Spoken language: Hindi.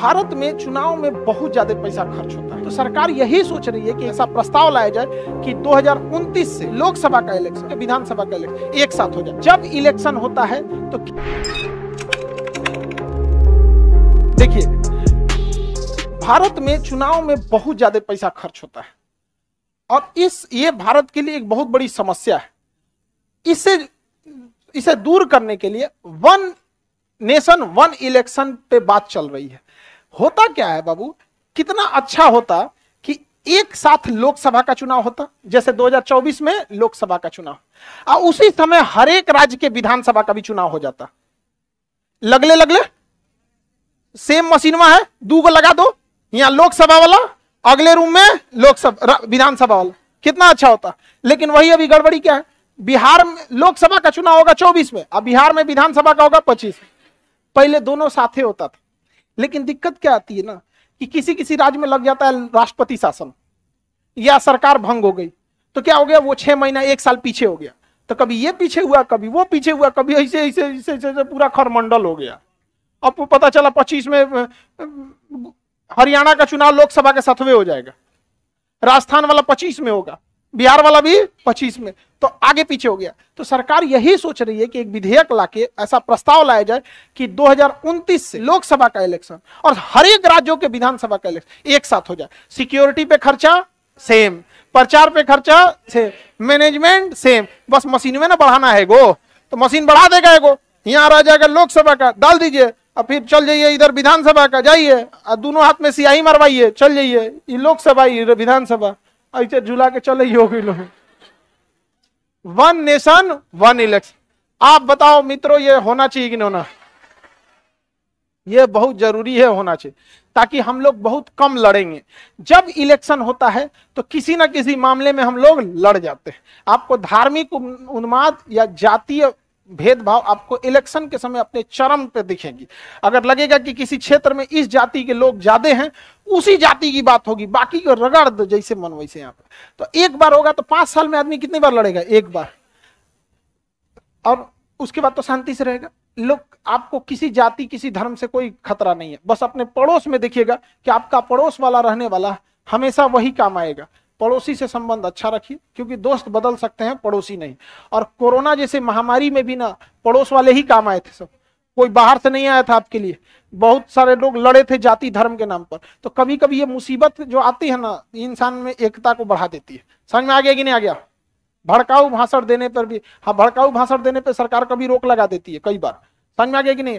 भारत में चुनाव में बहुत ज्यादा पैसा खर्च होता है तो सरकार यही सोच रही है कि ऐसा प्रस्ताव लाया जाए कि 2029 से लोकसभा का इलेक्शन विधानसभा का इलेक्शन एक साथ हो जाए जब इलेक्शन होता है तो देखिए भारत में चुनाव में बहुत ज्यादा पैसा खर्च होता है और इस ये भारत के लिए एक बहुत बड़ी समस्या है इसे इसे दूर करने के लिए वन नेशन वन इलेक्शन पे बात चल रही है होता क्या है बाबू कितना अच्छा होता कि एक साथ लोकसभा का चुनाव होता जैसे 2024 में लोकसभा का चुनाव और उसी समय हर एक राज्य के विधानसभा का भी चुनाव हो जाता लगले लगले सेम मशीनवा है दू को लगा दो यहां लोकसभा वाला अगले रूम में लोकसभा विधानसभा वाला कितना अच्छा होता लेकिन वही अभी गड़बड़ी क्या है बिहार में लोकसभा का चुनाव होगा चौबीस में और बिहार में विधानसभा का होगा पच्चीस में पहले दोनों साथे होता था लेकिन दिक्कत क्या आती है ना कि किसी किसी राज्य में लग जाता है राष्ट्रपति शासन या सरकार भंग हो गई तो क्या हो गया वो छह महीना एक साल पीछे हो गया तो कभी ये पीछे हुआ कभी वो पीछे हुआ कभी ऐसे ऐसे ऐसे ऐसे पूरा खरमंडल हो गया अब पता चला पच्चीस में हरियाणा का चुनाव लोकसभा के सातवें हो जाएगा राजस्थान वाला पच्चीस में होगा बिहार वाला भी पच्चीस में तो आगे पीछे हो गया तो सरकार यही सोच रही है कि एक विधेयक लाके ऐसा प्रस्ताव लाया जाए कि दो से लोकसभा का इलेक्शन और हर एक राज्यों के विधानसभा का इलेक्शन एक साथ हो जाए सिक्योरिटी पे खर्चा सेम प्रचार पे खर्चा सेम मैनेजमेंट सेम बस मशीन में ना बढ़ाना है गो तो मशीन बढ़ा देगा एगो यहाँ रह जाएगा लोकसभा का डाल दीजिए और फिर चल जाइए इधर विधानसभा का जाइए और दोनों हाथ में सियाही मरवाइए चल जाइए ये लोकसभा ये विधानसभा ऐसे झूला के चले योगी लोग वन नेशन वन इलेक्शन आप बताओ मित्रों ये होना चाहिए कि नहीं होना ये बहुत जरूरी है होना चाहिए ताकि हम लोग बहुत कम लड़ेंगे जब इलेक्शन होता है तो किसी ना किसी मामले में हम लोग लड़ जाते हैं आपको धार्मिक उन्माद या जातीय भेदभाव आपको इलेक्शन के समय अपने चरम पे दिखेगी अगर लगेगा कि किसी क्षेत्र में इस जाति के लोग ज्यादा हैं उसी जाति की बात होगी बाकी को रगड़ दो जैसे मन वैसे यहाँ पे तो एक बार होगा तो पांच साल में आदमी कितनी बार लड़ेगा एक बार और उसके बाद तो शांति से रहेगा लोग आपको किसी जाति किसी धर्म से कोई खतरा नहीं है बस अपने पड़ोस में देखिएगा कि आपका पड़ोस वाला रहने वाला हमेशा वही काम आएगा पड़ोसी से संबंध अच्छा रखिए क्योंकि दोस्त बदल सकते हैं पड़ोसी नहीं और कोरोना जैसे महामारी में भी ना पड़ोस वाले ही काम आए थे सब कोई बाहर से नहीं आया था आपके लिए बहुत सारे लोग लड़े थे जाति धर्म के नाम पर तो कभी कभी ये मुसीबत जो आती है ना इंसान में एकता को बढ़ा देती है समझ में आ गया कि नहीं आ गया भड़काऊ भाषण देने पर भी हाँ भड़काऊ भाषण देने पर सरकार कभी रोक लगा देती है कई बार समझ में आ गया कि नहीं